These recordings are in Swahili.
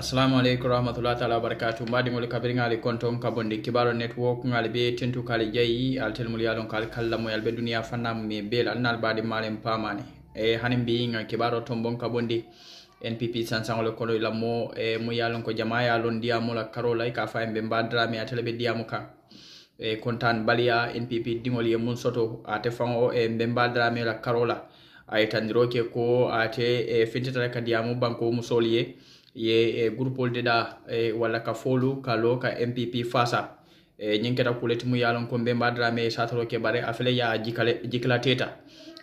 assalamu aleykum rahmatullah taala wa barakatu mbadigol kabirgali kon toon kabonde kibaro network gal ɓe tentukali jayi altelmol yaalon kal kalla moyal ɓe duniya fannam mi bel annal baɗi malen pamane e hani mbiga kibaro ton bon kabonde npp sansangol koɗoylammo e mo yalon ko jama yalon ndiyamola karolay e ka fa ɓe mbadirami atele ɓe ndiyamu ka e kontan baliya npp dingol ye mun soto ate fan o e ɓe mbadiramila karola ay e tandiroke ko ate e fintitata ka ndiyamu banko mo sohliye ye e groupol deɗa e walla ka folu ka lo ka mpp fasa e ñing keta kuleti mu yalonkomɓe mbadarame satoro ke bare a fele ya jikla teta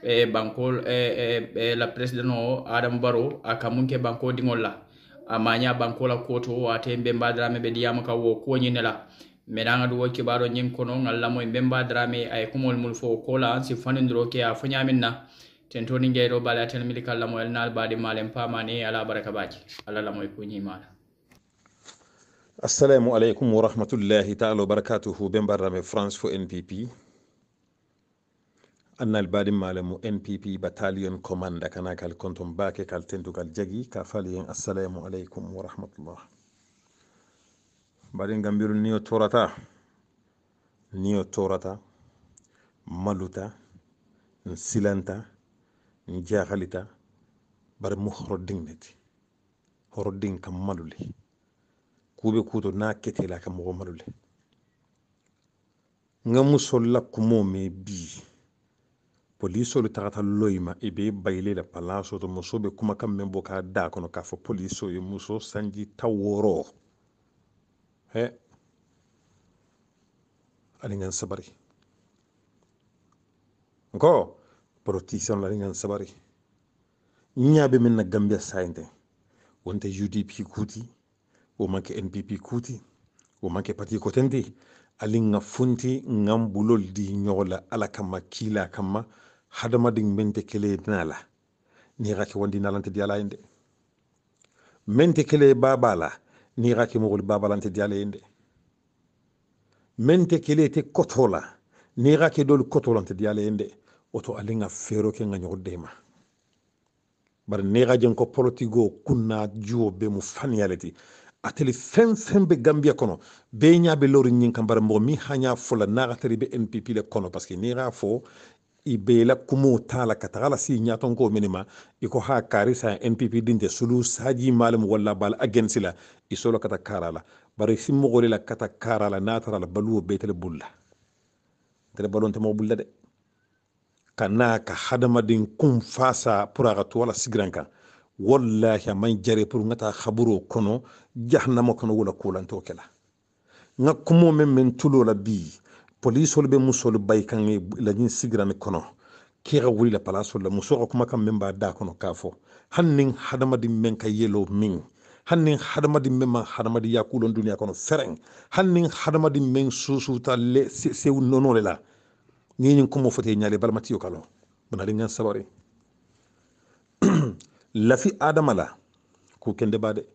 e banko e, e, e la président o adama baro a kamunke banko diŋol la a maña banko la koto wate mbe mbadarame ɓe diyama ka wo koñine la menaga ɗu wo kibaro ñing kono ngal lamoy e mbe mbadarame aye kumol mul fo kola sifanidiro ke a foñamin na ten to ninge do bala tan mili kala mo elnal badi malen pamani ala baraka baji ala la moy kunyi mala assalamu alaykum wa rahmatullahi taala wa barakatuhu ɓe mbarrame france fo npp annal baɗim male mo npp battalion commanda kana kal kontum bake kal tentu kal jagui ka fali hen assalamu alaykum wa rahmatullah mbaɗen gambiru niyo torata niyo torata maluta silanta min jahalita bare mo horo dingnete horo din kam malule kuɓe kuto na ketela kam mogo malule nga la kumoo me bii polisolu tagata loyima i be bayile la palaso muso be kumakan men bɔ kaa da kɔnɔ k'a fɔ poliso ye muso sanji ta wɔɔrɔ hɛ ani sabari nkɔ protection la ngan sabari ñaabe men nak gambia sainte wonte udp kuti o manke npp kuti o manke pati kotenti ali nga funti ngam bulol di ñola ala kama kila kama hadamadin mente kele nala ni rake wandi nalante di ala inde mente kele babala ni rake mogol babalante di ala inde mente kele te kotola ni rake dol kotolante di ala inde oto alinga fero ke nga ɲogo dema bar ne ga jeng ko politigo kunna juo be mu fanyaleti ateli fen fen be gambia kono be nya be lor nyin kan bar mogo min haɲa fola na ga tari be npp le kono parce que ne xa fo i bela kumo ta la ka taga la si ɲatonko mini ma i ko ha karisa npp dinte sulu saji malum wala bal agensi la i solo kata karala bar bari si mogo la kata karala n'a tara la balu be tele bulla tele balon te mogo bulla de ka n'a ka hadamaden kun fasa pour a ka to wala sigiran kan wallahi a man jare pour n ka taa haburo kɔnɔ jahanama kɔnɔ wala kola n t'o kɛla n ka kumo min min tulo la bi polisolu be musolu bayi kan ye laɲin sigirani kɔnɔ k'i ka wuli la palaso la muso ka kuma kan min b'a da kɔnɔ k'a fɔ hali ni hadamaden min ka yelo min hali ni hadamaden min ma hadamadenya kulon duniya kɔnɔ fɛrɛn hali ni hadamaden min susuta sew nɔnɔ de la ni ñin kumo fote ñali balmatiyo kalo bana rin ñan sabari lafi adama la ku kende bade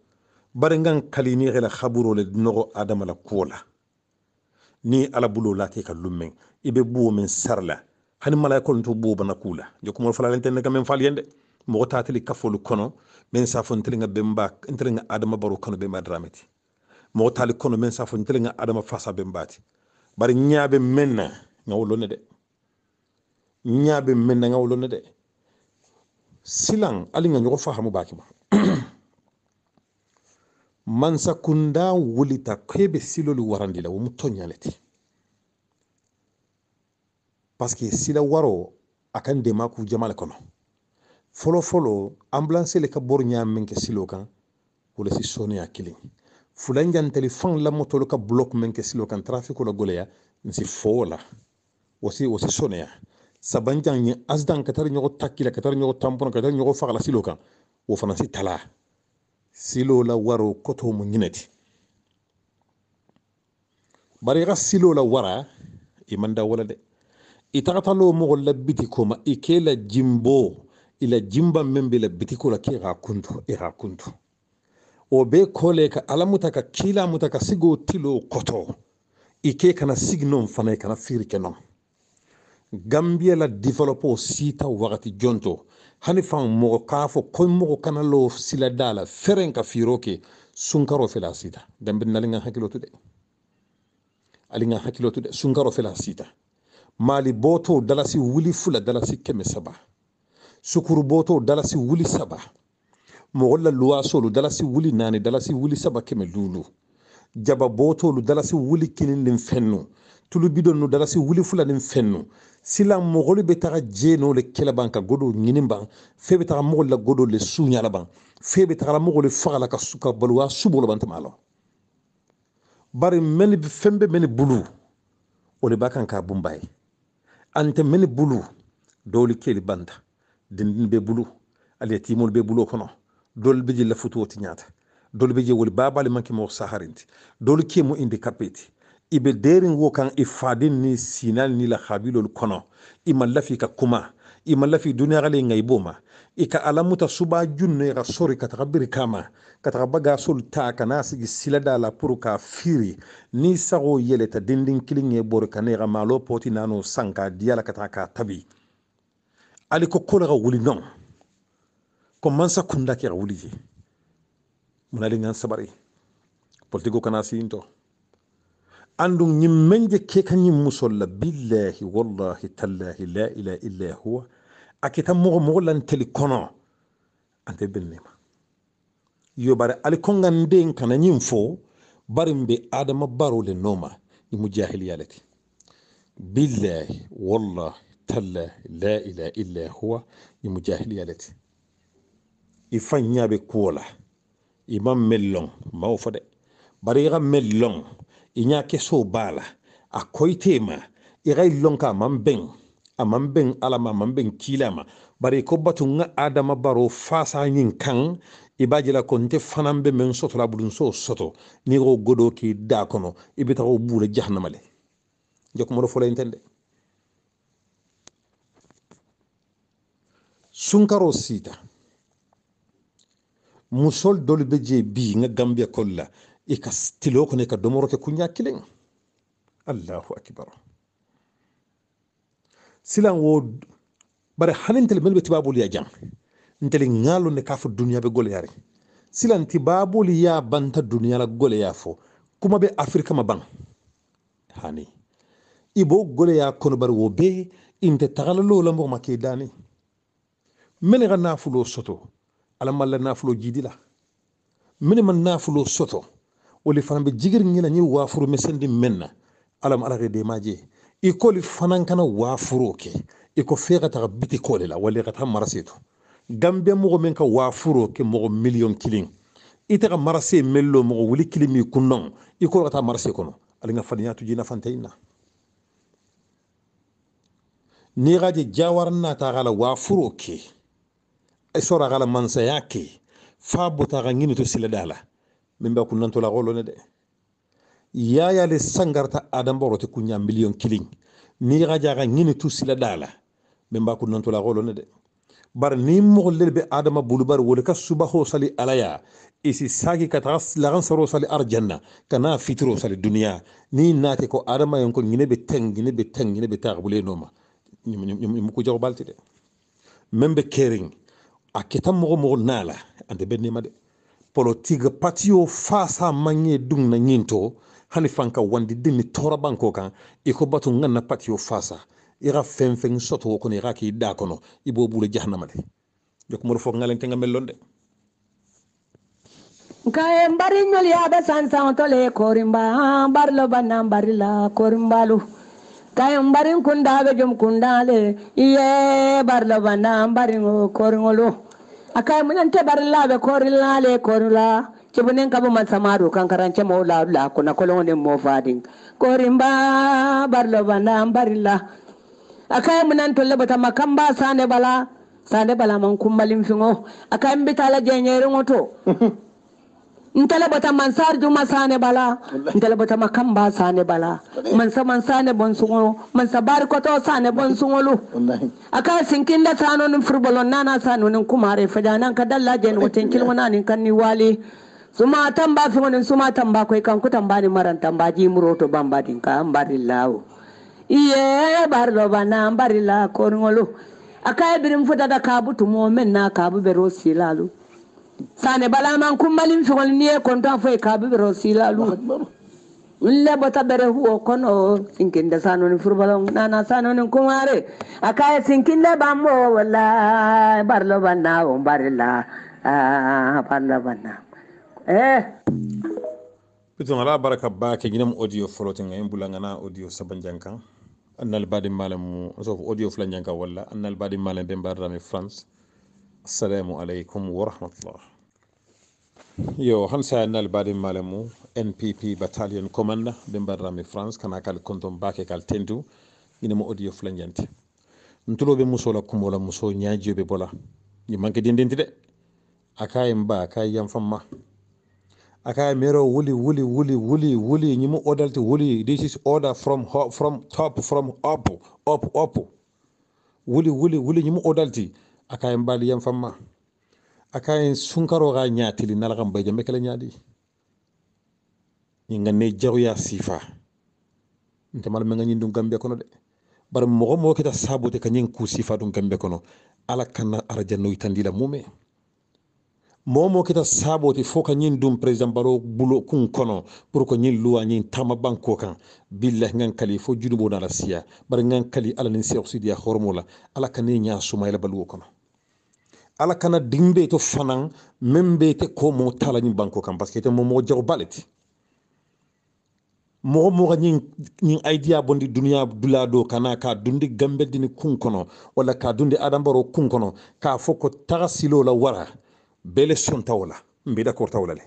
bari ngan kali ni xela xaburo le nogo adama la kuola ni ala bulo la te ka ibe buwo men sarla hani malaikol to buwo bana kula jokumo fala lente ne kamen fal yende mogo tatili kafolu kono men safo ntelinga bemba ntelinga adama baro kono bemba drameti mogo tali kono men safo ntelinga adama fasa bembati bari ñaabe menna nga wolone de ñaaɓe menna ngawlone de silang silan alinga ñogo fahamu man sa kunda wulita kebe silolu warandi la mu toñaleti parce que sila waro akan de ma ku jamale kono folo folo ambulance le ka bor ñamen ke silo kan wala si sonu ya sonoya kiliŋ fulanjantali faŋ la moto motolu ka blok men ke silo kan trafiko la goleya nsi fo la wasi sonu ya sabanjan ye asdan ka tari ɲɔgɔn taki la ka tari ɲɔgɔn tanpɔnɔ ka tari ɲɔgɔn fagala silo kan o fana si tala silo la waro koto mu ɲinɛ ti bari i ka silo la wara i man da wala dɛ i tagatalo mɔgɔ la bitiko ma i k'e la jimbo i la jimba min bɛ la bitiko la k'e k'a kuntu e k'a kuntu o bɛ kole ka alamuta ka kila muta ka sigo tilo koto i k'e kana sigi nɔ fana i kana fiiri kɛ nɔ gambia la developo sita wagati jonto hani fan mogo k'a fo koy mogo kana lo sila da feren ka firo ke sunkaro fela sita dambe nali hakilo tude ali hakilo tude sunkaro fela sita mali boto dalasi wuli fula dalasi keme saba sukuru boto dalasi wuli saba mogo la luwasolu dalasi wuli naani dalasi wuli saba keme lulu jaba botolu dalasi wuli kininlin fennu tulu bidon nu darasi wuli fulanin fennu sila mogolu be taga jee le kɛlɛ ka godo ɲini fe be taga mogolu la godo le su fe be tagala mogolu faga la ka baluwa subolo ban tama lɔ bari mɛni fɛn be mɛni bulu o le b'a kan k'a bunba ye antɛ mɛni bulu dɔwli keli banta dindin be bulu ali be bulo kono dol be je lafutuwo ti ɲata dol be je woli baabali manke mo saharinti dol ke indi kapeti ibe derin wo kan i fadin ni sinal ni lahabilol kono i ma lafi ka kuma i ma lafi duniyagalen ŋa i bo ma i ka alamuta suba junno i ka sori ka taga biri kama ka taga bagasolu ta ka n'a sigi silada la pour k'a firi n'i sago yɛlɛta dindin kilin ye bori ka ne ka malo pɔti n'o san k'a ka taga k'a tabi ali ko ko ka wuli nɔn ko mansa kunda kɛ ka wuli je munali ŋa sabari politiko kana sin عندهم نمن جكيك نمسول لا بالله والله تالله لا إله إلا هو أكيد مغ مغلا تلكنا أنت بالنما يو بار ألي كونغان دين كان نمفو بارم بي آدم بارو لنوما يمجاهل يالتي بالله والله تالله لا إله إلا هو يمجاهل يالتي إفن يابي كولا إمام ما وفده بريغا ملون i y'a kɛ so baa la a koite ma i ka lɔn ka a man bɛn a man bɛn ala ma a man bɛn kila ma bari ko batu n ka adama baro fasa ɲin kan i b'a jira ko n tɛ fana bɛ mɛn sɔtɔla so sɔtɔ n'i ko godo k'i da kɔnɔ i bɛ taga o b'u la jahanama lɛ jɛkuma fɔlɔ in tɛ dɛ sunkaro sita musol dolu bɛ je bi n ka gambia kɔli la i ka tilo kɔnɔ i ka domɔrɔ kɛ kuɲa allahu akbar silan wo bari hani ntele mel be tibabolu ya jam ntele ŋalo ne k'a fɔ duniɲa be goleyari silan tibabolu y'a banta duniɲa la goleya fɔ kuma be afirika ma ban hani i b'o goleya kɔnɔ bari wo be inte tagalalo la ma k'i dani mene ka nafulo soto ala nafulo jidi la mene ma nafulo soto wole fana be jigir ngina ñi wafuru me sendi menna alam ala de maje ikoli fana kana wafuro ke iko fega ta biti kole la wale kata marasetu gambe mo men ka wafuro ke mo million killing ita ka marase mello mo wuli kilimi kunnon iko kata marase kono alinga faniya tujina fantaina ni gaje jawarna ta gala wafuro ke ay sora gala mansa yake fabo ta ngini to sila dala min be kunnan tola ne de yaya le sangarta adam boro million killing ni ga jaga ngini tu sila dala min ba kunnan tola ne de bar ni mogol le be adama bulubar wol ka subaho sali alaya isi sagi ka ta lagan sali arjanna kana fitro sali dunya ni nati ko adama yon ko be teng ngine be teng ngine be taqbule noma mu ko balti de membe kering akita mogo mogo nala ande be nema de polo tiga patiyo fasa manye dung na nyinto hani fanka wandi dini tora banko kan iko batu nganna patiyo fasa ira fenfen soto kono ira ki da kono ibo bulu jahannama de jokumoro fo ngalen tenga mellonde kaye mbari ñol yaɓe sansaŋotole korimba barlo banna mbari la korimbalu kaye mbarin be jom kundale iye barlo banna mbariŋo koriŋolu akai munan te barilla be korilla le korilla cibunen kabu man samaru kankaran ce mawla la kuna kolon mo fadin korimba barlo bana barilla akai munan tolle bata makan ba sane bala sane bala man kummalin fingo akai mbita la jenyerin oto ntele bota mansar juma sane bala ntele bota makamba sane bala mansa mansane bonsungolo mansa bari koto sane bonsungolo aka sinkinda sano nin furbolo nana sano nin kumare fada ka dalla jen woten kilwana nin kan ni wali suma tamba fi wonin suma tamba kai kan ku tamba maran tamba ji muroto bamba din ka ambari iye barlo bana ambari korngolo aka ibirin fuda da kabu na kabu bero sane balaman kummalin figon ni ye konton foyi ka bibiro silalu nle bota bere huwo kono sinkinde sanoni furbalon nana sanoni kumare akaye sinkinde bammo wala barlo banna on barila ah, barlo banna eh ala baraka ba ke ginam audio folotin ngayin bulangana audio saban jankan annal badin malamu so audio flan jankan walla annal badin malam ben barrami france assalamu aleykum wa yo han sayanal baɗin mala npp battalion commanda ɓe mbaɗirami france kana kal konton bake kal tendu inamo audio flañante ntuloɓe musola kumola muso ñajiyoɓe bola ɗi manque dindinti de akaye mba akaye yam famma akaye mero wuli wuli wuli wuli wuli ñimo odalte wuli this is order from from top from up up up wuli wuli wuli ñimo odalti akayen baliyan famma akayen sunkaroxa ñatili nalaxan bay jambe kele ñaadi ñinga ne jaxuya sifa ntemala menga ñin dun gambia kono de bara moxo moo kita sabote ka ñen ku sifa dun gambia kono ala kana arajanno yitandila mume momo kita saboti fo ka ñin dum président baro bulo kun kono pour ko ñin luwa ñin tama banko kan billahi ngan kali fo junubo na la siya bar ngan kali ala nin cheikh sidiya hormola ala ka nya sumayla baluwo kono ala kana ding to fanan men be te ko mo tala ni banko kan parce que te mo mo jaw balati mogo mogo ñin ñin idea bondi duniya dula do kana ka dundi gambe dini kun kono wala ka dundi adambaro kun kono ka fo ko la wara bele sontawo la mbida kortawo la le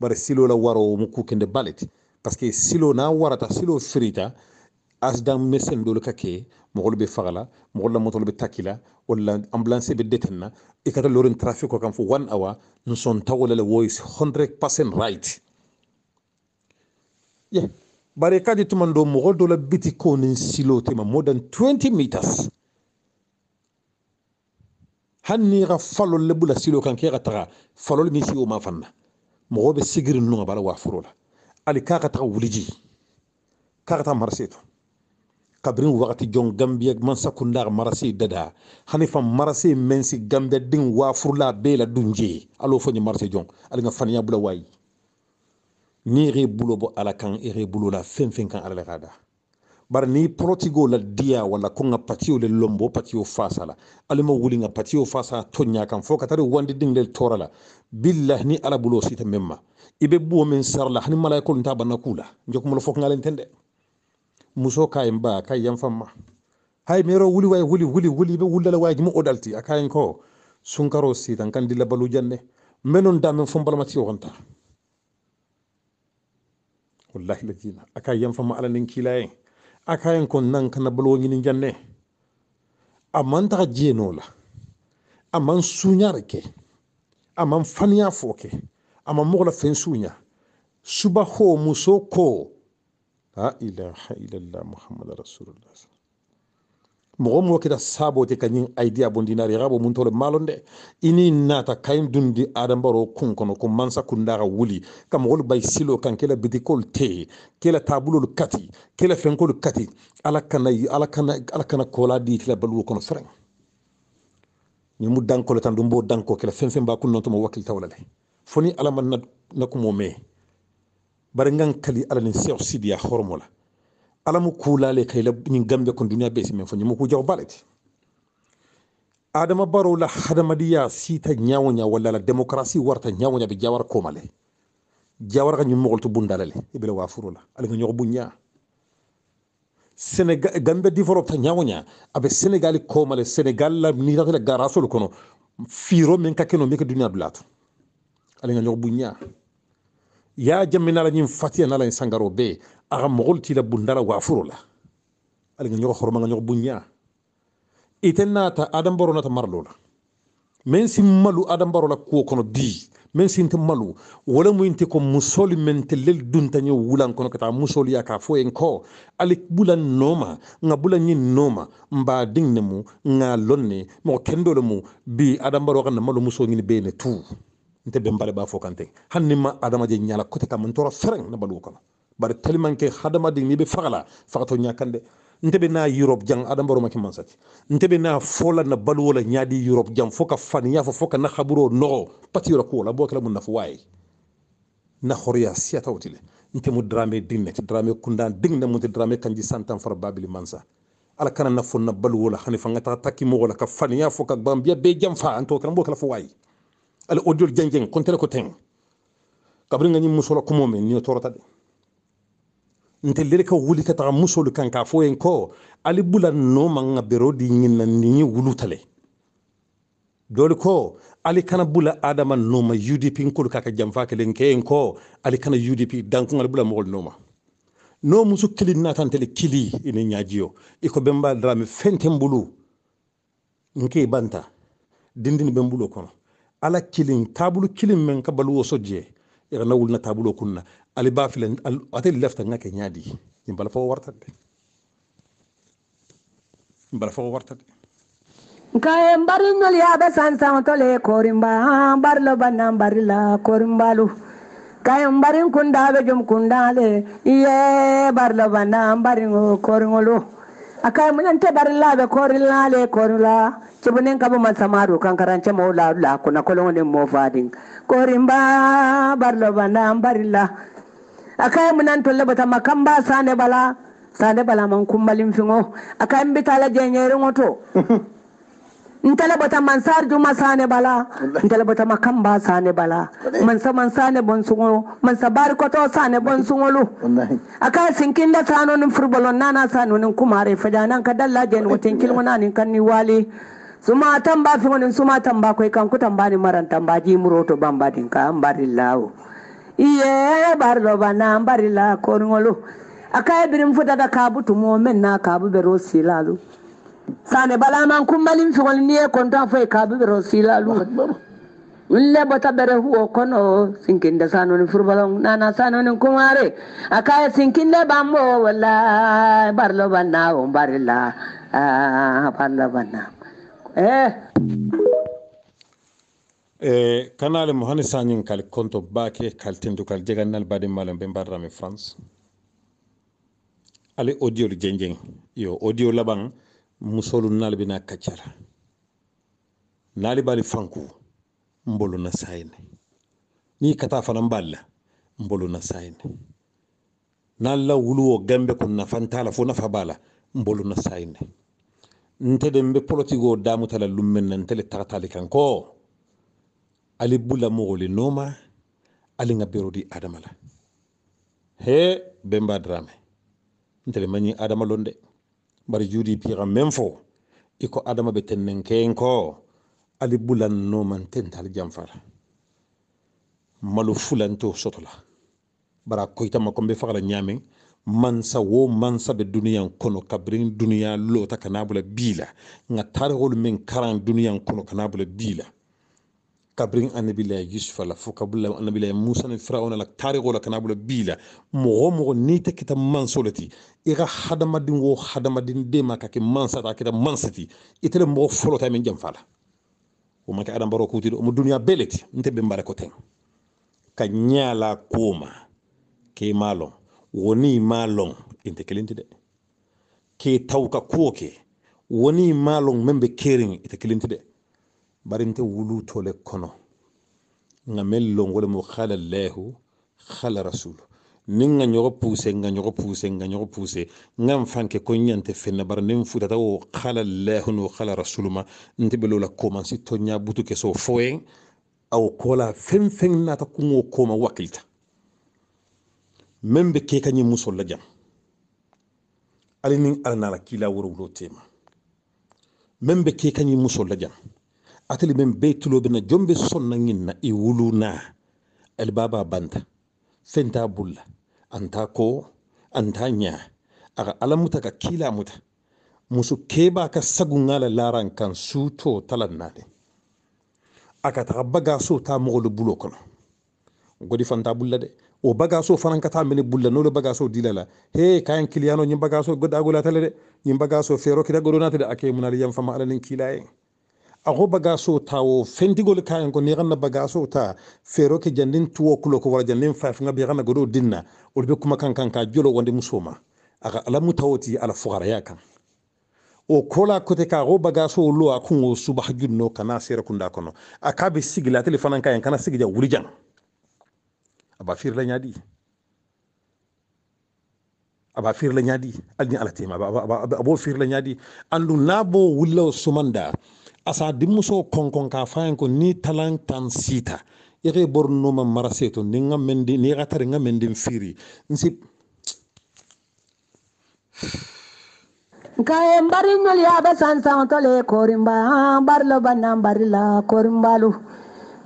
bari silo la waro mu kukende baleti parce que silo na warata silo firita accident min be sen ka ke mogolu be fagala mogolu la motolu be takila walla ambulance be detenna i kata lorin trafic o kan fo one hour n son tawolele wo is percent right ye yeah. bari kadi tuman do mogol do la biti ko silo tema more than 20 meters hanni ga falol le bula silo kan ke ga taga falol mi siwo ma fanna mogo be sigiri nunga bala wa furola ali ka ga taga wuliji ka ga ta marseto kabini wagati jɔn gambiya mansa kundar marase dada hani fan marase mensi gambiya den wafurla bee la dunje alo fo ɲe marase jɔn ali ŋa faniya bula ni ere bulo bɔ ala kan ere bulo la fɛn fɛn kan ala la ka ni pɔrɔtigo la diya wala ko ŋa patiyo le lɔnbɔ patiyo fasa la ali ma wuli ŋa patiyo fasa to kan fɔɔ ka wandi den le tɔɔra la ni ala bolo sita men ma i be buwo min la hani malayikolu ta banna k'u la njɔkumalo fɔ ŋalen muso kayen ba kay yan famma hay mero wuli way wuli wuli wuli be wullala waji mo odalti akayen ko sunkaro sitan kandi labalu janne menon damen fombalmati wonta wallahi lajina akayen famma ala nin kilayen akayen kon nan kana balwogi nin janne amman taxa jeenola aman suñare ke aman faniya fo ke aman fen suña suba ho muso ko la ilaha illallah muhammad rasulullah mogo mo kita sabo te kañin aydiya bondinari xabo mun tole malon de ini nata kayin dundi adambaro kun kono ko mansa kundaxa wuli ka moxolu bay silo kan kela bidikol te kela tabulolu kati kela fenkolu kati ala kana ala kana ala kana kola di tila baluwo kono sereng ni mu dankole tan dum bo danko kela fen ba kun non to mo wakil tawlale foni ala man na ko me bara ngan kali ala ni cheikh sidi ya la ala mu kulale kay la ni gambe kon duniya be simen fanyi mu ku jaw balati adama baro la hadamadiya sita nyawonya wala la demokrasi warta nyawonya be jawar le jawar ga nyum mogol to bundalale ibila e la ala ngi bu nya senegal gambe develop ta nyawonya abe senegal le senegal la ni la garasul kono firo men kakeno meke duniya dulato ala ngi bu nya ya jamminala ñin fatiyanala en sangaro be axa moxol tila bundala wafuro la alinga ñoxo xoromanga ñoxo buña ite naata adambaro nata marlo la men si malu adambaro la kuwo kono bi men sinte malu wala muyinte ko musoli men te lel duntaño wulan kono kata musoli ya ka fo en ko ali bulan nooma nga bulan ñin nooma mba ding mu nga lonne moxo kendole mu bi adambaro xa malu muso ñini be ne tout nte ben bale ba fo kante hanni ma adamaden ñala kote kam n tora fereng na baluwo kono bari tellement ke hadamaden ni be fagala fagato ñakande ntebe na europe jang adam maki mansati ntebe na fola na baluwo la ñaadi europe jang foka fani yafo foka na xaburo noxo patiro ko la bokela mun nafu waye na horiya siyatawtile nte mu drame dinne ti drame kundan dingne mu ti drame kanji santan far babili mansa ala kana na baluwo la hani fanga ta takki moxo la ka faniya fo ka bambiya be jam fa anto kana bokela fo waye ala audio jengeng kontere ko teng kabri ngani musola ko momen ni torota de ntellere ka wuli ka taga musolu kan k'a fo ko ali bula no man ŋa bero di ɲinna ni ye wulutale doli ko ali kana bula adama noma udp nkolu k'a ka janfa kelen ke yen ko ali kana udp dankun ali bula mɔgɔlu noma no muso kili natantele kili ine ɲajiyo i ko benba darami fɛn ten nke banta dindini ben kono ala kilin tabulu kilin men ka balu woso je ira na wulna tabulu kunna ali ba filen ate lefta ngake nyadi in bala fo warta de in bala fo warta de kaye mbaru nol yaɓe sansaŋotole korimba ha mbarlo banna mbarila korimbalu kaye mbarin kundaɓe jom kundale iye barlo banna mbariŋo koriŋolu akay munan te bar la be kor la le kor la chibunen kabu masamaru kankaran che mola la kuna kolon ne mo fadin barlo bana barilla akay munan tolle bata makamba sane bala sane bala man kummalin fingo akay mbitala jenyere ngoto ntele bota mansar juma sane bala ntele bota makamba sane bala mansa mansane bonsungolo mansa bari koto sane bonsungolo aka sinkinda sano nin furbolo nana sano nin kumare fadana ka dalla jen wotin kilmuna nin kanni wali suma tamba fi wonin suma tamba kai kan tamba ni maran tamba muroto bamba din ka ambari iye barlo bana ambari korngolo aka ibirin fuda da kabu tumo men kabu bero sane balaman kummalin fiŋol ni e kontoŋ fo ye kaabibiro siilalu n le bota bere huwo kono sinkinde sanoni furbalon nana sanoni kuŋare a ka sinkinde bambo walla barlo banna o barila la ah, barilo banna eh. eh, kanale mo hani sañin kal konto baake kal tendu kal jegannal baɗi malam ɓe mbarrami france ale audio lu yo audio laban musolu nal bi naalibina kaccala naalibaali fanku mbolu na sayne ni kata fana mballa mbolu na sayine nalla wuluwo gambe ko na nafantala fo nafa bala mbolu na sayne nte de mbe politigo damutala lummen nan tele tartali kan ko ali bula mogoli noma ali ngabero di adamala he bemba drame ntele mañi adama londe bari udp piiram men fo iko adama be tennen kenko ali bulannoman tental jamfar malu fulanto sotola bara koytama komɓe nyame man mansa wo mansa be duniya kono kabirin duniya loota kana bula bila ga tarihol men karan duniyan kono kana bula bila kabrin annabila yusufa la fo kabula annabila musa ni firauna la tariko la kana bila mɔgɔ mɔgɔ n'i kita manso le ti i ka hadamadin o hadamaden den ka kɛ mansa ta kita mansa ti i tɛ mɔgɔ ta min janfa la o ma kɛ adamabaro ko ti o ma duniya bɛɛ le ti n ko tɛ ka ɲɛ la k'e m'a lɔn wo n'i m'a lɔn i tɛ kelen ti dɛ k'e taw ka ko kɛ wo n'i m'a lɔn min bari nte wulutole kono nga men longole mo khala llahu khala rasulu ni nga ɲɔgɔn puse nga ɲɔgɔn puse nga ɲɔgɔn puse nga n fanke ko ɲante fenna bara ni n futata wo khala llahu no khala rasulu ma nte belo la komansi to ɲa butu ke so foye aw kola fen fen nata kungo koma wakilta men be ke ka ɲi muso la jam ali ni ala nala la woro wulo tema men be ke ka ɲi muso la jam atali men be na jombe sonnanginna e wuluna alibaba banta fenta bulla anta ko anta ɲa aga alamuta ka kilamuta muso keba ka sagunŋala laran kan suto talan nade a ka taga bagaso ta mogolu bulo kono godi fanta bulla de o bagaso fanan ka taa mene bulla nolo bagaso dila la he kayan kiliyano ñin bagaso godagolata le de ñin bagaso fero kida godonate de ake munali yan fama ala nin kilayen axu bagaasuu taa wo fendigol kayen ko nixanna bagaasuu taa feero ke jandin tuwo kulo ko wala jandin faafinga bixana godo dinna wol be kuma kan kan ka jolo wandi musuma axa ala mutawo ala fuxaraya kan o kola kote ka axu bagaasoo lo a kun wo subax junno kana sera kunda kono a ka be sigila atele fanan kayen kana sigija wulijan aba firla ñaadi aba firla ñaadi alni ala tema firla ñaadi andu naabo wullawo sumanda asa konkon konkonka fayen ko ni talan tan sita ire bornoma maraseto ni nga mendi ni gatare nga mendi firi nsi kaye mbari ñol yaɓe sansaŋtole korimba ha mbarlo banna mbari la korimbalu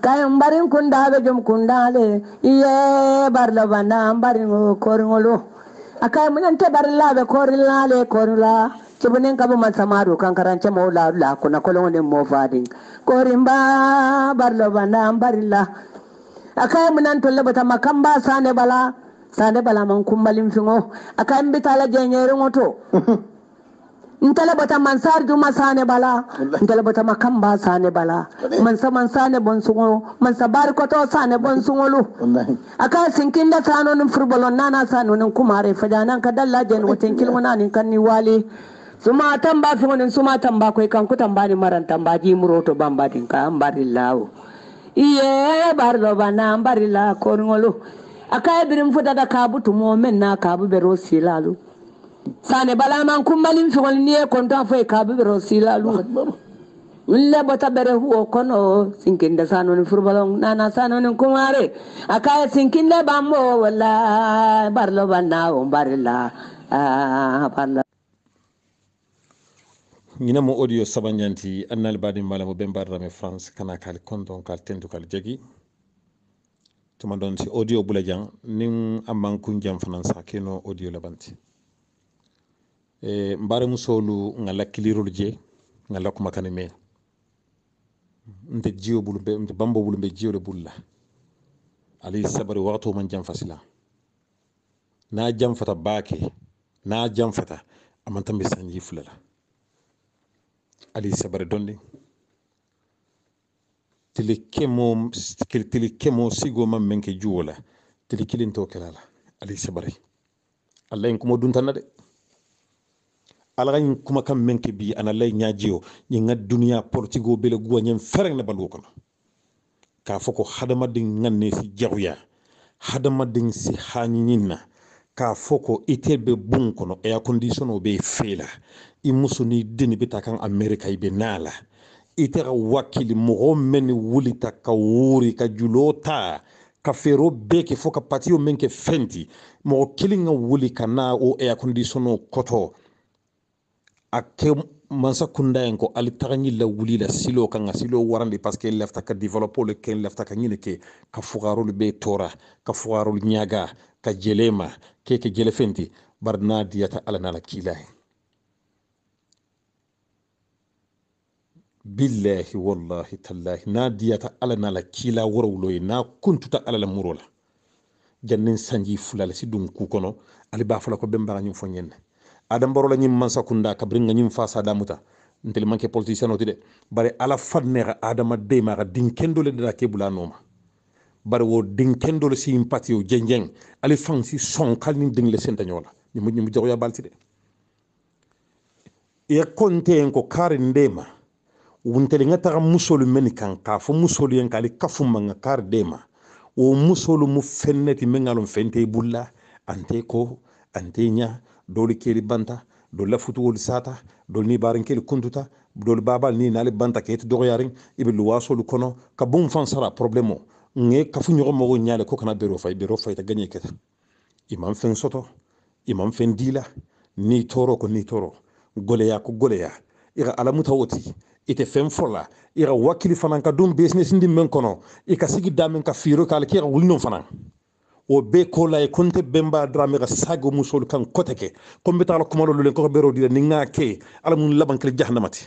kaye mbarin kundaɓe jom kundale iye barlo banna mbariŋo koriŋolu akaye muñante bari laɓe korilale korila subinin kabu masamaro kankarance maula la kuna kolon ne mo fadin korimba barlo banda barilla akai munan tolle bata makan ba sane bala sane bala man kumbalin fingo akai mbitala jenyerin oto ntala bata mansar duma sane bala ntala bata makan ba sane bala mansa mansa ne bon sungo mansa bar ko to sane bon sungo lu aka sinkin da sano nin furbolon nana sano nin kumare fadanan ka dalla jen wotin kilmuna kan ni wale suma tamba fiŋonin suma tamba koy kanku tamba ni maran tamba jimuro to bambadin ka ambari lawo iye bar do bana ambari la korngolu akaye birim futata kabu tumo men na kabu be rosilalu sane bala balaman kumbalin fiŋonin niye konto foy kabu be rosilalu nle bota bere huo kono sinkinde sanon furbalon nana sanon kumare akaye sinkinde bambo wala barlo bana on la ah barlo ñinamo audio sabañanti annal badi mala mo bembar mbaɗirami france kana kaali kondon kaal tendu kaal jagui tuma don si audio bula jang nin amman kun jan france sa keno audio labanti e mbare musolu nga lakkilirol je nga lakkuma kane me nte jiyo be nte bambo bulumbe jiyole bulla alayhi sabari waktu man jam fasila na jam fata baake na jam fata amantambe sanji fulala ali sabari dɔɔnin tile sigo ma menke kɛ la tile kelen tɔ kɛra a la ali sabari ala in kuma duntan na dɛ ala in kuma ka mɛn bi ana la in ɲaji o ka duniya pɔrɔtigiw bɛɛ guwa ɲɛ fɛrɛ na balo kɔnɔ k'a fɔ ko hadamaden ka nesi jagoya hadamaden se haɲini na k'a fɔ ko i tɛ bɛ bon kɔnɔ air condition bɛ i muso ni den bɛ taa kan amerika i bɛ na la i tɛ ka wakili mɔgɔ mɛn ni wuli ta ka wuri ka julo ta ka feerew bɛɛ kɛ fo ka patiyo min kɛ fɛn di mɔgɔ kelen ka wuli ka na o air condition kɔtɔ a kɛ mansa kunda yen ko hali taga ɲi lawuli la silo kan ka silo warandi paseke lafta ka develop le kɛ lafta ka ɲini kɛ ka fugarolu bɛ tora ka fugarolu ɲaga ka jɛlɛ ma k'e kɛ jɛlɛ fɛn di bari n'a diyata ala n'a la k'i la ye billahi wallahi tallahi n'a diyata ala n'a la kila wɔrɔwulo ye n'a kuntuta ala la muro la jannin sanji si dun ku kono ali b'a fɔla ko bɛn baga ɲin fɔ ɲɛn na adam bɔrɔla ɲin mansa kunda kabiri ŋa ɲin fa sadamuta ntelimankɛ politisiyɛnw ti dɛ bare ala fadinɛ ka de ma a din kendo le dara ke bula no ma bare wo dinkɛn dole si in pati o jɛnjɛn ale faŋ si ni diŋ le senta ɲɔ la ɲimu ɲimu jagoya bali ti de ye konte en ko kaari ndema wuntele nga taxa musolu meni kan ka fo musolu yen kali kafu manga kar dema wo musolu mu ti men ngalon fente bulla ante ko ante nya doli keri banta do lafutuwolu sata dol ni barinkeli kuntuta dol babal ni nali banta keti dogoyarin ibe luwasolu kono ka bum fan sara problème o nge kafu ñogo mogo ñaale ko kana bero fay bero fay ta gagne keta imam fen soto imam fen dila ni toro ko ni toro goleya ko goleya iga alamuta woti ite fɛn fɔ la i ka wakili fana ka don business din min kɔnɔ i ka sigi da min ka firo k'a la k'i ka wuli n'o fana o bɛɛ ko la ye ko n tɛ bɛn b'a dɔrɔn mɛ ka sage musolu kan kɔ tɛ kɛ ko n bɛ taa la kuma dɔ lolen kɔfɛ bɛrɛw dira ni n k'a kɛ ala mun laban kelen jahanama ti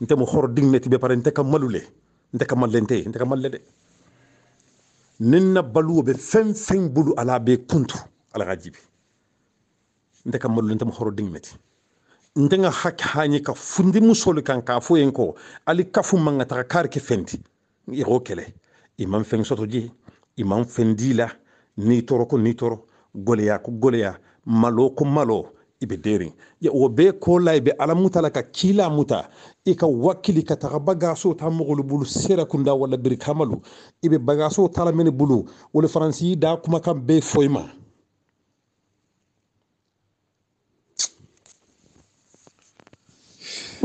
n tɛ mo hɔrɔ digin ne ti bɛ pare n tɛ ka malu lɛ n tɛ ka malilɛ n tɛ n tɛ ka malilɛ dɛ ni na balu o bɛ fɛn fɛn bolo ala a bɛ kuntu ala ka jibi n tɛ ka malu lɛ n tɛ mo hɔrɔ digin ne ti ndenga ga hakke ka fundi musolu kan ka fo yenko ali kafu manga ta kar ke fendi igo kele imam fen soto ji imam fen dila ni toro ko ni toro goleya ko goleya malo ko malo ibe derin ya o be ko lay be ala muta ka kila muta i ka wakili ka ta baga so ta mogolu bulu sera kunda wala birikamalu ibe baga bagaso tala men bulu wala fransi da kuma kam be foyma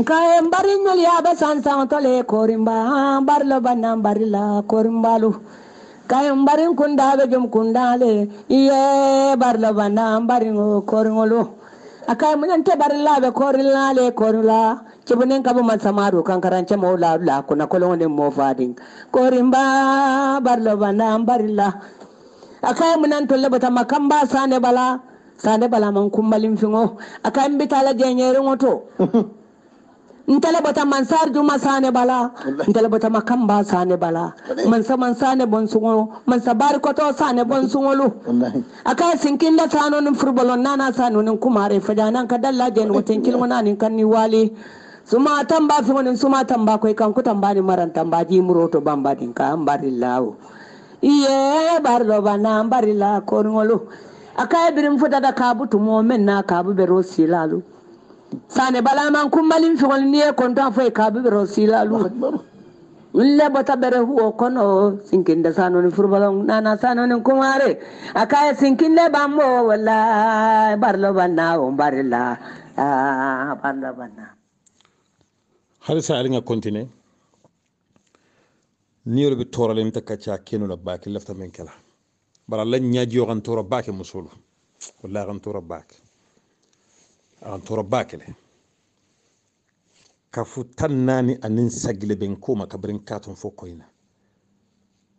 nkaye mbari nyol yaɓe sansaŋtole korimba ha mbarilo banna korimbalu kaye mbarin jom kundale iye barilo banna mbariŋo koriŋolu akaye muñante barilaɓe korila cibunin masamaru kankarance mo kuna kolongonin mo fadin korimba barilo banna mbarila akaye munan bala sane bala man fiŋo akaye mbitala to ntele bota mansar juma sane bala ntele bota makamba sane bala mansa mansane bonsungolo mansa bari sane bonsungolo aka sinkinda sano nin furbolo nana sano nin kumare fajana ka jen wotin kilmona nin kan wali suma tamba fi wonin suma tamba koy kan tamba ni maran tamba ji muroto bamba din ka ambari iye bardo bana ambari korngolo aka ibirin futa da kabu na kabu bero sane balaman kummali fiŋol ni ye kontoŋ fo ye kaabi bero silalu nle bota bere wo kono sinkinde sanoni furbalon nana sanoni kumare akaye sinkinde bambo walla barlo banna o ah, barlo banna halisa alinga kontine ni yolu be toralen ta kacca kenu la baake lafta men bara la ñajiyo xan tora baake musolu walla xan tora antoro ba kafu tan naani ani sagile bɛ ko ma kabirin fo ko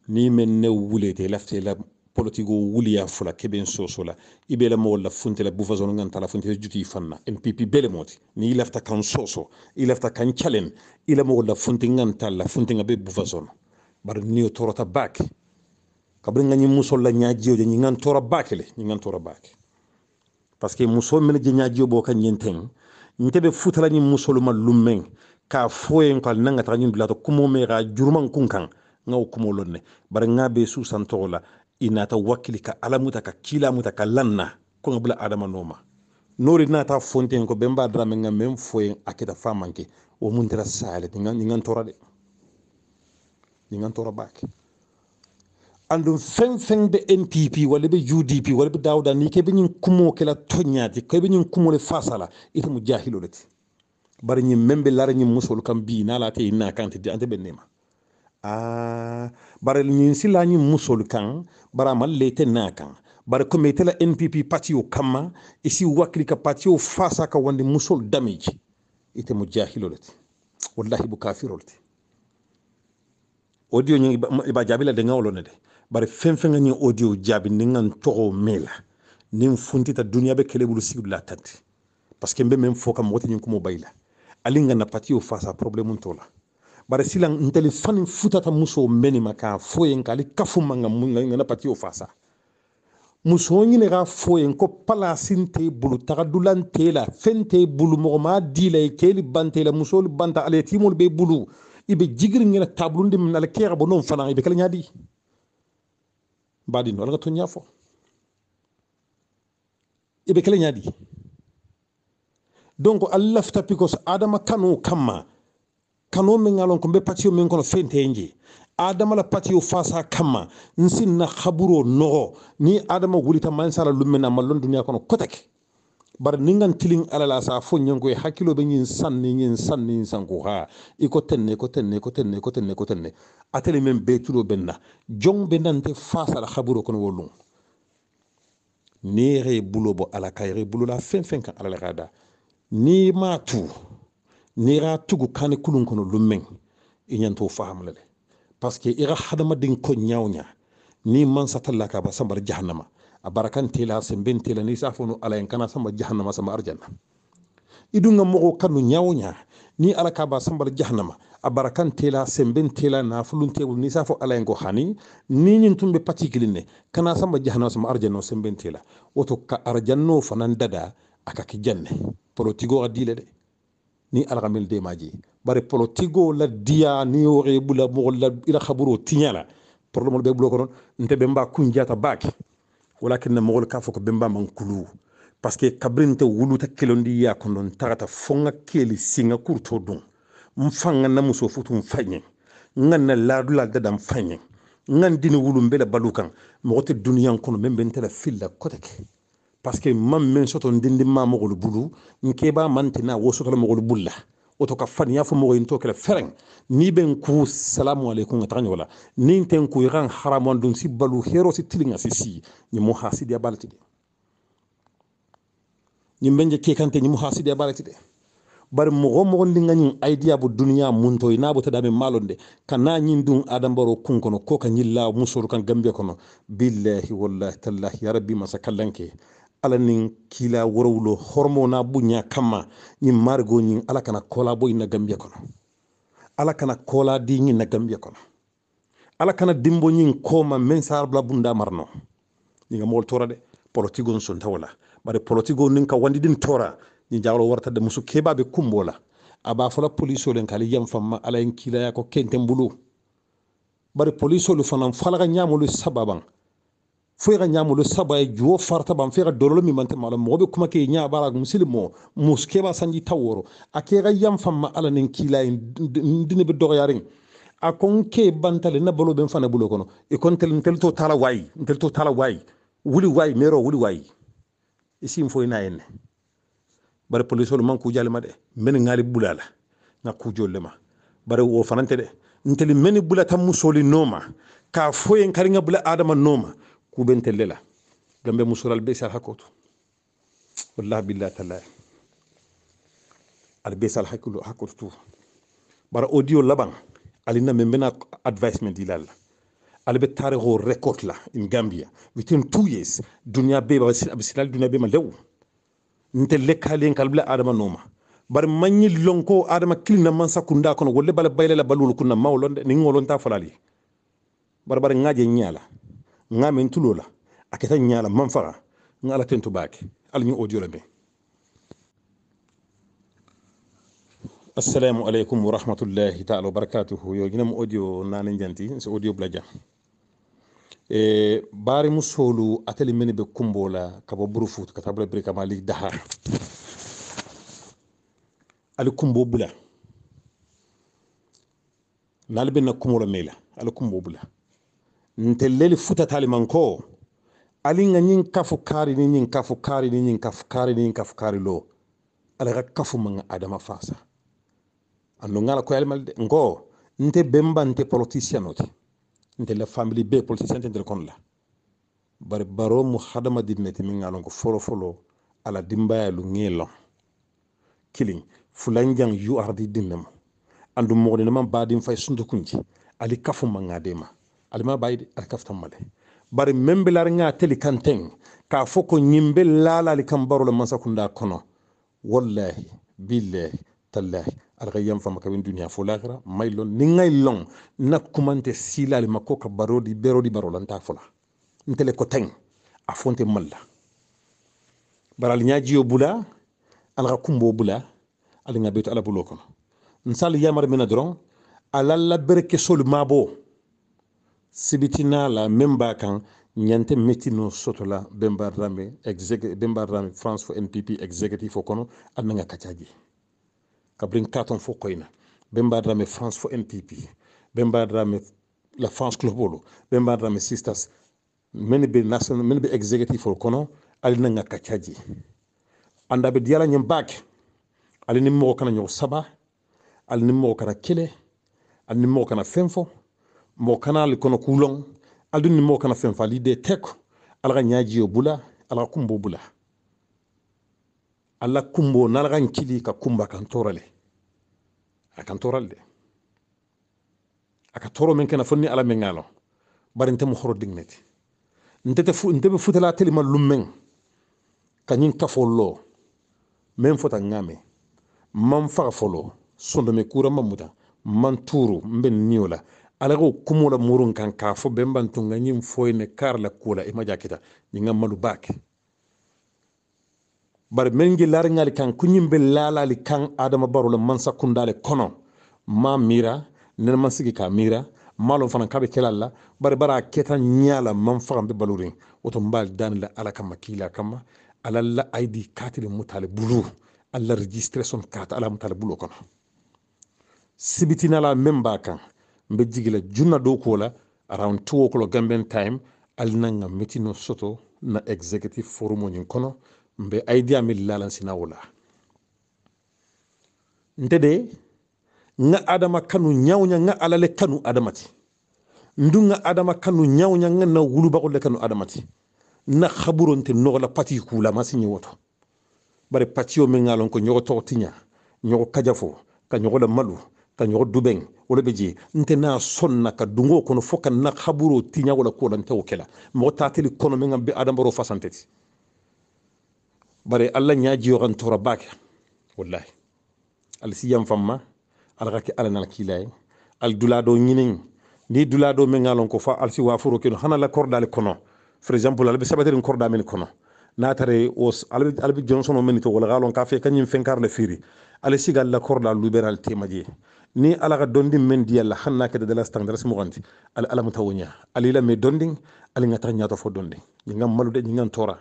ni men ne wule te lafte la politiko wuliya fula kebe soso la i be lamo la funte la bufa zonu nganta la funte juti fanna mpp bele moti ni i lafta kan soso i lafta kan chalen i lamo la funte nganta la funte ngabe bufa zonu bar ni torota bak kabrin ngani musolla nyaajiyo je nyi ngan tora bakele nyi ngan tora bakele par ce que muso mene jeña jobo kan yenten ntebe futalañi musoluma lummen ka foyen ko alnanga taxa ñin dulato kumo me xa juruman kun kan nga wo kumolon nga be susantoxo la i nata wakkili ka alamuta ka kilamuta ka lanna ko nga adama noma nori nata fonten ko ben ba nga men foyen a famanke wo mun tera sale ni ngan tora ngan tora bake andu fɛn fɛn bɛ npp wala be udp wala bɛ dawuda ni kɛ bɛ ɲin kumo kɛla tɔɲati kɛ bɛ ɲin kumo le fasa la mu jahilo le ti bari ɲin mɛn bɛ lara ɲin musolu bi n'a la tɛ ah, n'a kan tɛ di an tɛ bɛn bari ɲin si la ɲin musolu kan bari a le tɛ n'a kan bari komi i tɛla npp pati o kama i si wakili ka pati o fasa ka wandi musolu damage i mu jahilo le ti wallahi bu kafiro ti o diyo i ba jaabila dengawo lo ne de bari fɛn fɛn ka ɲɛ o jaabi ni n ka n tɔgɔ mɛn la ni n funti duniya bɛ kɛlɛ bolo sigi la tanti parce que n bɛ min fɔ ka mɔgɔ tɛ ɲin kuma bayi la ali n ka na pati y'o fasa problème t'o la bari sila n tɛli fani futata musow mɛn nin ma k'a fɔ yen k'ale kafo man ka mun n ka na pati y'o fasa muso ɲini k'a fɔ yen ko palasi t'e bolo tagadulan t'e la fɛn t'e bolo mɔgɔ m'a di la k'eli ban t'e la muso ban ta ale timol b'e bolo i bɛ jigiri ɲɛna taabolo de minɛ ale k'e ka bɔ n'o fana i bɛ kelen ɲɛ di mbaɗi no alaka toñña fo eɓe kala ñaaɗi donc allah fta because adama kano kamma kano min alon ko be patio min kono fenteje adama la patio fasa kamma na khaburo nogo ni adama wulita mansala lummen amma lon duniya kono kotake bar ningan tilin alala sa fo nyango e hakilo be nyin sanni nyin sanni nyin sango ha iko tenne ko tenne ko tenne ko tenne ko tenne atele men be tulo benna jong be nante fasala khaburo kon wolum nere bulo bo ala kayre bulo la fen fen kan alala gada ni ma tu ni ra tugu kane kulun kono lumeng inyanto e fahamlale parce que ira hadama din ko nyawnya ni man satalla ka ba sambar jahannama a barakantela sembentela ni safono ala en kana samba jahannama sama arjanna idunga mogo kanu ñawña ni ala ka ba sambar jahannama a barakantela sembentela nafuluntewol ni safo ala en go ni ñin tumbe patikilinne kana samba jahannama sama arjanno sembentela woto ka arjanno fanan dada aka ki janne polotigo a de ni ala kamil de maji bari polotigo la diya ni wore bula mogo la ila khaburo tiñala problème be bulo non nte mba kunjata baake walakinna mɔgɔlu k'a fɔ ko bɛnba man kulu paske kabiri tɛ wulu ta kelondi ya kondo n tagata fo n ka keli si n ka kuru to n fa n ka na muso futu n fa ɲɛ n ka na laadu la dada n fa ɲɛ n ka n dini wulu n bɛ la balu kan mɔgɔ tɛ duniya kɔnɔ min bɛ n tɛ fili la kɔtɛ kɛ paske n ma min sɔtɔ n dindi ma mɔgɔlu bulu n k'e b'a man tɛ n'a wo sɔtɔ mɔgɔlu bulu la oto ka fani y'a fɔ mɔgɔ in to kɛlɛ fɛrɛn n'i bɛ n ku salamu alaikum ka taga ɲɔgɔn la ni n tɛ n ku i kan haramu dun si balu hero si tilin ka si si nin mo hasidiya baara ti dɛ nin bɛ n jɛ k'e kan tɛ nin mo hasidiya baara ti dɛ bari mɔgɔ mɔgɔ ni ka ɲin aidiya bu duniya mun to n'a bɛ taa dami malon dɛ ka n'a ɲin dun adamaro kun kɔnɔ ko ka ɲin la musoro kan gambia kɔnɔ bilahi walahi talahi yarabi masa kallan kɛ ala nin kila wɛrɛw lo hɔrɔmaw n'a bonya kama ɲin marigo ɲin ala kana kɔla bɔ i na gambiya kɔnɔ ala kana kɔla di ɲin na gambiya kɔnɔ ala kana dimbo ɲin kɔma men sa bunda marno ɲin ka mɔgɔ tɔɔra dɛ pɔlɔtigo n sonta wala bari pɔlɔtigo nin ka wandidin tɔɔra ɲin jawara warata da muso keba be kunbo la a b'a fɔla poliso k'ale yan fanma ala ye kilaya kɔ kenten bari poliso fana falaga ɲamolu sababan foyi ka ñamulo saba ye farta ban foyi ka dololo min mante malo mɔgɔ bɛ kuma k'e ɲa bara musili mɔ musu b'a sanji ta wɔrɔ k'e ka yan fanma ala nin k'i la ye n dini bɛ dɔgɔyari k'e bantale ne balo bɛ fana bolo kɔnɔ i ko n teli to t'a la wayi to t'a la wuli wayi mɛrɔ wuli wayi i sin n'a ye nɛ bari polisolu man k'u jalema dɛ n bɛ nin ŋali k'u joli ma bari o fana tɛ dɛ bulata musoli nɔ k'a foyi n kari n ka adama nɔ kuɓentellela gambe musoral be sal hakkoto wallahi billahi tallahi aɗa be sal hakkilo hakkoto tout bara audio laɓan alina min mbena advice men dilalla alaɓe taariko récolte la in gambia within two years duniya be aɓe silali duniya be ma lew nte lekkalen kala bila adama nooma bari mañi lonko adama kilina man sakkunda kono wolle bala baylela balwol kunna mawlonde ni ngolonta folali bara bara ŋaje ñala nga min tulo la a keta man faga nga ala tentu baake ala ñu audio la be assalamu aleykum wa rahmatullahi taala wa barakatuhu yo ginam audio nane janti so audio bla jam e bari mu solu atali meni be kumbola ka bo buru fut ka tabla bri kama daha ali kumbo bula nalbe na kumola mela ali kumbo bula ntelleli futatali manko alinga nyin kafu kari ni nyin kafu kari ni nyin kafu kari ni nyin kafu kari lo ala kafu manga adama fasa ando ngala ko almal ngo nte bemba nte politicien oti nte la family be politicien nte kon la bar baro mu hadama dinnati min ngalon ko folo folo ala dimbaya lu ngelo killing fulanjang yu ardi dinnam ando mo ne man badin fay sundukunji ali kafu manga dema alima bayidi alkaftan male bari men bilar nga teli kanten ka foko nyimbe lalali kan baro le mansa kunda kono wallahi billahi tallahi alghayyam fama ka bin dunya fo lakhira may lon ni ngay lon na kumante silali makko ka baro di bero di baro lan ta fola ntele ko tan a malla baral nyaaji bula alga kumbo bula alga beto ala bulo kono nsal yamar mina doron alalla berke sol mabo sibitina la min b'a kan ñante soto sotola bemba rame exec rame france fo npp executive o kono annanga kacaji kabrin katon fo koyna bemba rame france fo npp bemba rame la france clubolo bemba rame sisters men be national men be executive o kono alinanga kacaji anda be diyala ñem baake alini mogo kana ñogo saba ni mogo kana kele ni mogo kana fen fo mo kana kono kulon aldun ni mo kana fen fali de tek ala ga nyaji bula ala kumbo bula ala kumbo nal ga nkili ka kumba kan torale akan toral de aka toro men kana fonni ala mengalo ngalo bari ntem horo digneti ntete fu ntebe futela telima lummen kanyin kafolo men fota ngame man fa folo sondo me kura mamuta man turu mben niola alago kumo la murun kan ka fo bemban tunga nyim ne kar la kula e jakita kita nyinga malu bake bar mengi lar ngali kan ku kunyim be lalali kan adama baro barula mansa kundale kono ma mira ma sigi ka mira malo fana ka kabe kelalla bar bara keta nyala man fagan be balurin oto mbal dan la ala kama kila kama ala la aidi katile mutale bulu alla registration carte ala mutale bulu kono sibitina la memba kan mbe jigila junna dow kola around 2 o'clock gambian time alinanga metino soto na executive forum ñin kono mbe idea mi lalansina wula nte de nga adama kanu ñawña nga alale kanu adamati ndu nga adama kanu ñawña nga na wulubakole kanu adamati na haburonte nogola pati kula masi ñiwoto bare patio min ngalon ko ñogo toxtiña ñogo kajafo ka ñogo la malu ka ɲɔgɔn dubɛn o le bɛ jɛ n tɛ n'a sɔn na ka dungo kɔnɔ fo ka na haburo tiɲɛ wala ko la n tɛ o kɛla mɔgɔ t'a teli kɔnɔ min ka bɛ adamaro fasan tɛ ten bari ala ɲa jiyɔrɔ n tɔɔrɔ ba kɛ walahi alisi yan fan ma ala ka kɛ ala nana k'i la ye ali dula dɔ ɲini ni dula dɔ min k'a lɔn ko fɔ alisi waa foro kɛ hana la kɔrɔ d'ale kɔnɔ for example ale bɛ sabatiri kɔrɔ d'a min kɔnɔ n'a taara ale bɛ jɔn sɔnɔ min to wala k'a lɔn k'a fɛ i ka ɲin fɛn kari le feere ale si ka la kɔrɔ da liberal te ma je ni ala ka dondin men di yalla hanna kede de standard si muganti ala ala mutawunya ali la me dondin ali nga tan nyato fo dondin ni ngam malude ni ngam tora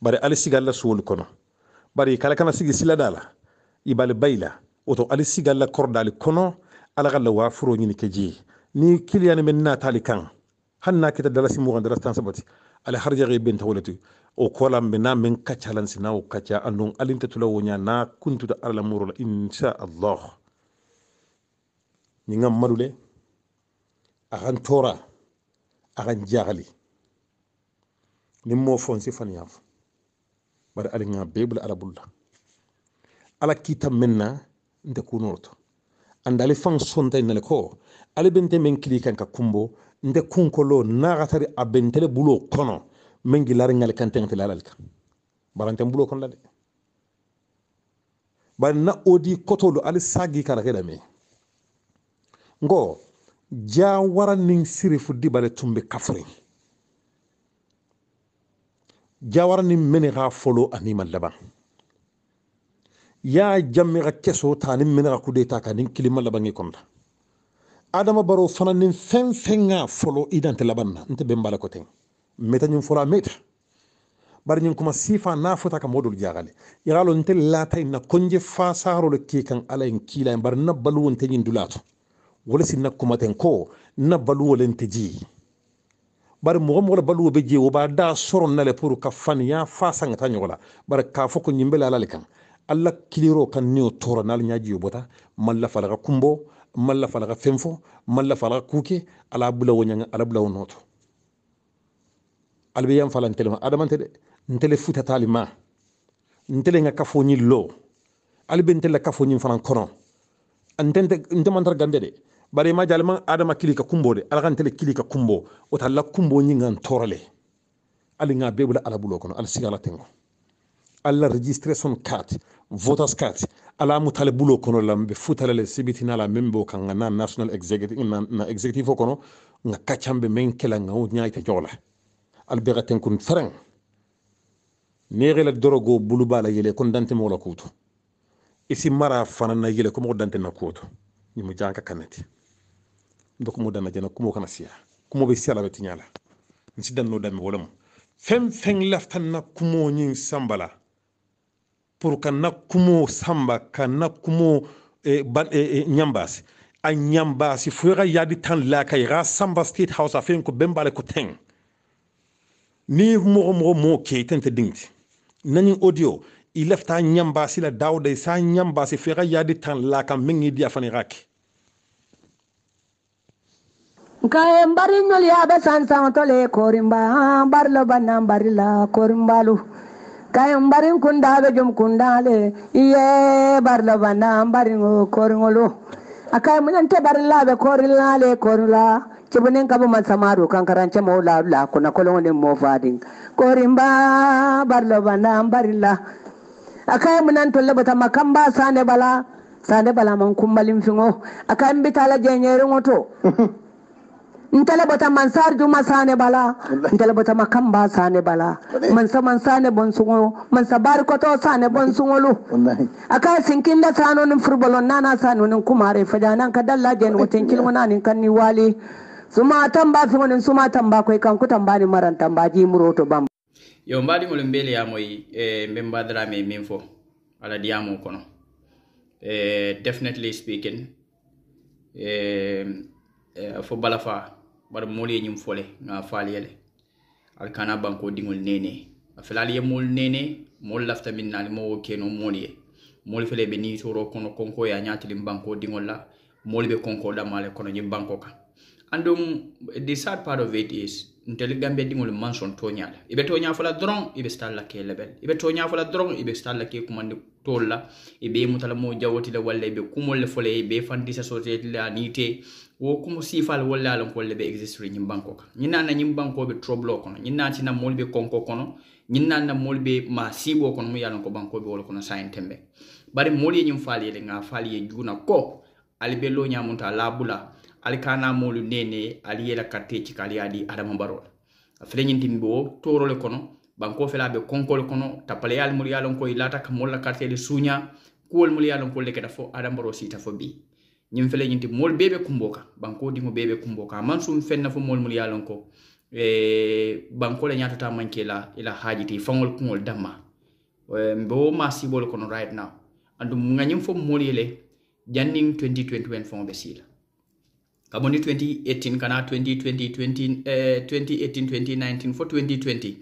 bare ali sigalla suwol kono bari kala kana sigi sila dala ibale bayla oto ali sigalla kordali kono ala galla wafuro nyini keji ni kiliyani men natali kan hanna kede de la si muganti standard ala harjagi benta woleti o kolan be na men kaccalan si na o kacha andon alintatu la woña na kuntuta ala muro la inchallah ñi ngam malu le axan tora axan jaxali nin mo fonsi fan yaaf bari ali nga bebula ala bulla ala kiitam men na nte kunoroto andali fan sontay nale ko ali bente men kili ka kumbo nte kunkolo naxatari a bentele bulo kono men gilari ŋali kantenti lalal kan baranten bulo kono la de bari na odi kotolu ali sagi kara ke dame ngo jawara nin sirifu dibale tumbe kafri jawara nin meni xa folo anima laban ya jammi xa keso ta nin meni xa kudeta ka nin kilima labanŋi konta adama baro fana nin fɛn fɛn ka fɔlɔ i dantɛ laban na n tɛ bɛn bala ko tɛ n bɛ taa ɲin mɛta bari ɲin kuma sifa n'a fɔta ka mɔdol jagale yagalo n tɛ lata in na konje fasaro le ke kan ala in kila in bari na balu n tɛ ɲin dulato wala si na kuma tɛ ko na balu wala n tɛ ji bari mɔgɔ mɔgɔ balu bɛ je o b'a da sɔrɔ na le pour ka faniya fasa ka taa ɲɔgɔn la bari k'a fɔ ko ɲin bɛ ala le kan ala kiliro kan ni o tɔɔrɔ n'ale ɲaji o bɔta ma lafalaga kunbɔ malla falaga fen fo malla kuke ala bulawo ñanga ala bulawo noto albe yam falan telema adamante de ntele futatali ma ntele nga kafo ñi lo albe ntele kafo ñi fanan kono antente ntemantar gambe de bari ma jalma adama kili kumbo de ala ntele kili kumbo o talla kumbo ñi ngan torale ali nga bebula ala bulo kono ala sigala tengo alla registre son carte voters card ala mutale bulo kono la mbe futala le sibitina la membo kanga na national executive na, na executive kono nga kachambe men kela nga o nyaita jola albega kun ferang nege dorogo bulu bala yele kon dante mo la kutu isi mara fana na yele ko mo dante na kutu ni mu janka kanati ndoko mo dana jana kumo kana siya kumo be siya la betinyala nsi dan no dami wolam fem feng laftan na kumo nyin sambala pour ka na kumo samba ka na kumo eh, ban, eh, eh, ñambasi a ñambasi fuyoxa yaadi tan samba state house a fen ko bembale ko teng ni moxo moxo mo ke tente dingti nani audio i lefta ñambasi la dawday sa ñambasi fuyoxa yaadi tan laka mengi di a fani xa ke nkaye mbari ñol yaaɓe sansanto le korimba barlo banna mbari la korimbalu kayen mbarin kundaɓe joom kundale ye barla bana mbarin koriŋolu a kaye muñante barlaɓe korilale korila cibunin kabu man samaru kankarance mo lala kuna kolongolin mo fadin korimba barlo bana mbarila a kaye munanto lebota makamba sane bala sane bala man kumbalin fiŋo a kaye mbitala jeñeriŋo to ntele bota mansar juma sane bala ntele bota makam ba sane bala mansa mansane bonsungo mansa bar ko to sane lu aka sinkinda sano nin furbolon nana sano nin kumare fajanan ka dalla gen woten na nin kanni wali suma tamba fi wonin suma tamba koy kan ku tamba ni maran tamba ji muroto bam yo mbadi mo mbele ya moy e eh, mbem badra me min fo ala diamo kono e definitely speaking e fo balafa bari moolu ye ñiŋ fo le ŋa a fo ali ye le bankoo diŋolu neenee a fele ali ye moolu neenee moolu lafita miŋ na ali moo wo kenoo moolu fele be niŋ sooroo kono konkoo ye a ñaatiliŋ bankoo la moolu be konkoo dama le kono ñiŋ bankoo kaŋ andum the sad part of it is ntelu gambe diŋolu maŋ soŋ tooñaa la i be tooñaa fo la doroŋ lebel i be tooñaa fo la doroŋ la kee kumandi toolu la i be i la moo be kumolu le fo le i be i fandisa soteti wo kum sifal walla lon ko le be exist ri nyim banko kan nyina na nyim banko be trouble kono nyina ci na molbe konko kono nyina na molbe ma sibo kono mu yalon ko banko be wol kono sain tembe bari mol ye nyim fal le nga fal ye juna ko ali be lo nyamunta labula ali kana molu nene ali yela karte ci kali adi adama barol fele nyintim bo torole kono banko fela be konkol kono tapale yal mul yalon ko ilata ka molla karte le sunya kuwol mul yalon ko le keda fo adama baro sita fo bi ñim fele ñinti moolu bee be banko kaŋ bankoo diŋo kumboka be sum kaŋ a maŋ suŋ feŋ na fo moolu mulu a loŋ ko e, banko le ñata maŋ ke la i e la haajiti i faŋolu kuŋolu danma e, mbe wo maa kono right now andu ŋa ñiŋ fo moolu ye le janniŋ 2021 faŋo be sii la kabondi 2018 kana 2020 20, eh, 2018 2019 fo 2020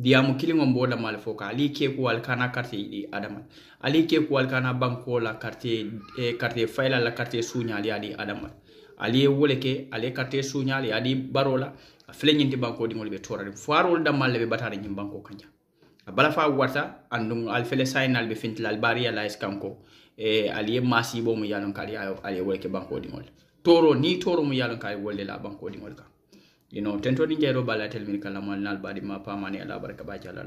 diyamu kiliŋon bo lamal fo ka ali ke ko kana karte di adama ali ke ko kana banko la karte eh, karte fayla la karte suñali adi adama ali ye wole ke ale karte suñali adi baro la a fele ñinti banko ɗiŋol tora di foarol dammal le be batara ñin banko kanja a bala fa warta andum al fele sayinal be fintila al bariya la kanko eh, ali ye masibo mu yalon ka ali ye wole ke banko ɗiŋol toro ni toro mu yalon ka ali wolle la banko ɗiŋol kan you know tento ni ngero bala tel min kala mon nal badi ma pamani ala barka ba jala